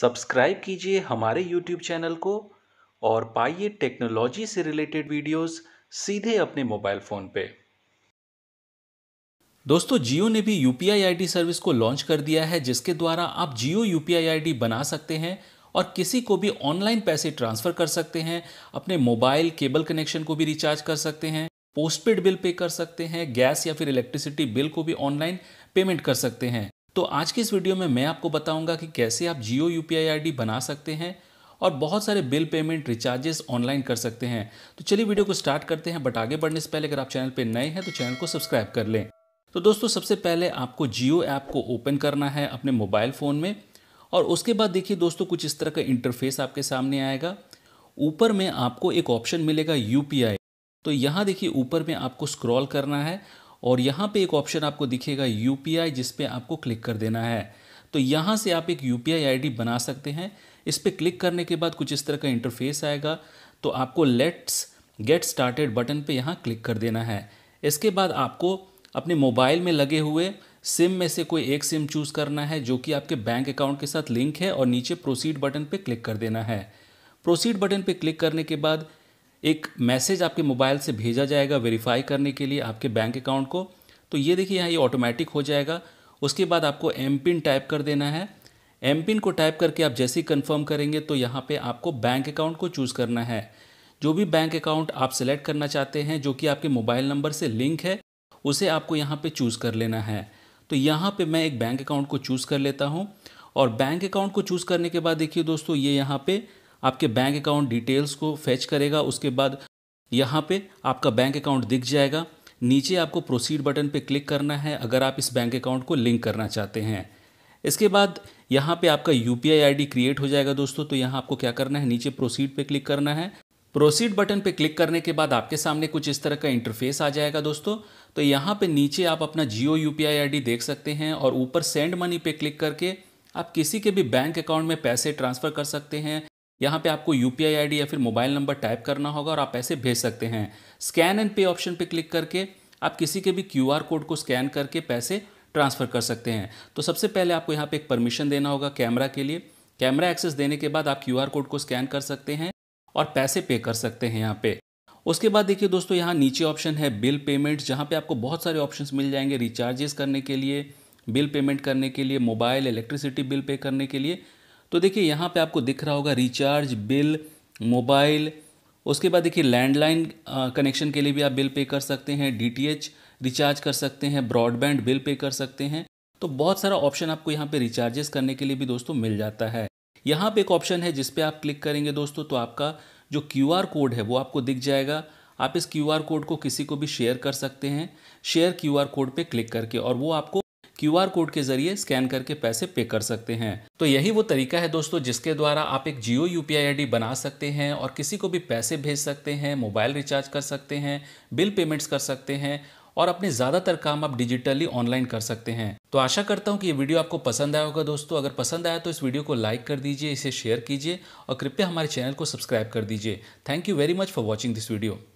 subscribe कीजिए हमारे YouTube channel को और पाइए टेक्नोलॉजी से रिलेटेड वीडियोस सीधे अपने मोबाइल फ़ोन पे दोस्तों जियो ने भी यू पी सर्विस को लॉन्च कर दिया है जिसके द्वारा आप जियो यू पी बना सकते हैं और किसी को भी ऑनलाइन पैसे ट्रांसफ़र कर सकते हैं अपने मोबाइल केबल कनेक्शन को भी रिचार्ज कर सकते हैं पोस्टपेड बिल पे कर सकते हैं गैस या फिर इलेक्ट्रिसिटी बिल को भी ऑनलाइन पेमेंट कर सकते हैं तो आज के इस वीडियो में मैं आपको बताऊंगा कि कैसे आप जियो यू पी बना सकते हैं और बहुत सारे बिल पेमेंट रिचार्जेस ऑनलाइन कर सकते हैं तो चलिए वीडियो को स्टार्ट करते हैं बट आगे बढ़ने से पहले अगर आप चैनल पर नए हैं तो चैनल को सब्सक्राइब कर लें तो दोस्तों सबसे पहले आपको जियो ऐप को ओपन करना है अपने मोबाइल फ़ोन में और उसके बाद देखिए दोस्तों कुछ इस तरह का इंटरफेस आपके सामने आएगा ऊपर में आपको एक ऑप्शन मिलेगा यू तो यहाँ देखिए ऊपर में आपको स्क्रॉल करना है और यहाँ पे एक ऑप्शन आपको दिखेगा यू पी आई जिसपे आपको क्लिक कर देना है तो यहाँ से आप एक U P I I D बना सकते हैं इस पर क्लिक करने के बाद कुछ इस तरह का इंटरफेस आएगा तो आपको लेट्स गेट स्टार्टेड बटन पे यहाँ क्लिक कर देना है इसके बाद आपको अपने मोबाइल में लगे हुए सिम में से कोई एक सिम चूज़ करना है जो कि आपके बैंक अकाउंट के साथ लिंक है और नीचे प्रोसीड बटन पे क्लिक कर देना है प्रोसीड बटन पे क्लिक करने के बाद एक मैसेज आपके मोबाइल से भेजा जाएगा वेरीफाई करने के लिए आपके बैंक अकाउंट को तो ये देखिए यहाँ ये ऑटोमेटिक हो जाएगा उसके बाद आपको एम पिन टाइप कर देना है एम पिन को टाइप करके आप जैसे ही कन्फर्म करेंगे तो यहाँ पे आपको बैंक अकाउंट को चूज़ करना है जो भी बैंक अकाउंट आप सेलेक्ट करना चाहते हैं जो कि आपके मोबाइल नंबर से लिंक है उसे आपको यहाँ पर चूज़ कर लेना है तो यहाँ पर मैं एक बैंक अकाउंट को चूज़ कर लेता हूँ और बैंक अकाउंट को चूज़ करने के बाद देखिए दोस्तों ये यहाँ पर आपके बैंक अकाउंट डिटेल्स को फैच करेगा उसके बाद यहाँ पे आपका बैंक अकाउंट दिख जाएगा नीचे आपको प्रोसीड बटन पे क्लिक करना है अगर आप इस बैंक अकाउंट को लिंक करना चाहते हैं इसके बाद यहाँ पे आपका यू पी क्रिएट हो जाएगा दोस्तों तो यहाँ आपको क्या करना है नीचे प्रोसीड पे क्लिक करना है प्रोसीड बटन पे क्लिक करने के बाद आपके सामने कुछ इस तरह का इंटरफेस आ जाएगा दोस्तों तो यहाँ पे नीचे आप अपना जियो यू पी देख सकते हैं और ऊपर सेंड मनी पे क्लिक करके आप किसी के भी बैंक अकाउंट में पैसे ट्रांसफ़र कर सकते हैं यहाँ पे आपको यू पी आई या फिर मोबाइल नंबर टाइप करना होगा और आप पैसे भेज सकते हैं स्कैन एंड पे ऑप्शन पे क्लिक करके आप किसी के भी क्यू आर कोड को स्कैन करके पैसे ट्रांसफ़र कर सकते हैं तो सबसे पहले आपको यहाँ पे एक परमिशन देना होगा कैमरा के लिए कैमरा एक्सेस देने के बाद आप क्यू आर कोड को स्कैन कर सकते हैं और पैसे पे कर सकते हैं यहाँ पे उसके बाद देखिए दोस्तों यहाँ नीचे ऑप्शन है बिल पेमेंट जहाँ पे आपको बहुत सारे ऑप्शन मिल जाएंगे रिचार्जेस करने के लिए बिल पेमेंट करने के लिए मोबाइल इलेक्ट्रिसिटी बिल पे करने के लिए तो देखिए यहाँ पे आपको दिख रहा होगा रिचार्ज बिल मोबाइल उसके बाद देखिए लैंडलाइन कनेक्शन के लिए भी आप बिल पे कर सकते हैं डी रिचार्ज कर सकते हैं ब्रॉडबैंड बिल पे कर सकते हैं तो बहुत सारा ऑप्शन आपको यहाँ पे रिचार्जेस करने के लिए भी दोस्तों मिल जाता है यहाँ पे एक ऑप्शन है जिसपे आप क्लिक करेंगे दोस्तों तो आपका जो क्यू कोड है वो आपको दिख जाएगा आप इस क्यू कोड को किसी को भी शेयर कर सकते हैं शेयर क्यू कोड पर क्लिक करके और वो आपको क्यूआर कोड के जरिए स्कैन करके पैसे पे कर सकते हैं तो यही वो तरीका है दोस्तों जिसके द्वारा आप एक जियो यू पी बना सकते हैं और किसी को भी पैसे भेज सकते हैं मोबाइल रिचार्ज कर सकते हैं बिल पेमेंट्स कर सकते हैं और अपने ज़्यादातर काम आप डिजिटली ऑनलाइन कर सकते हैं तो आशा करता हूँ कि ये वीडियो आपको पसंद आया होगा दोस्तों अगर पसंद आया तो इस वीडियो को लाइक कर दीजिए इसे शेयर कीजिए और कृपया हमारे चैनल को सब्सक्राइब कर दीजिए thank you very much for watching this video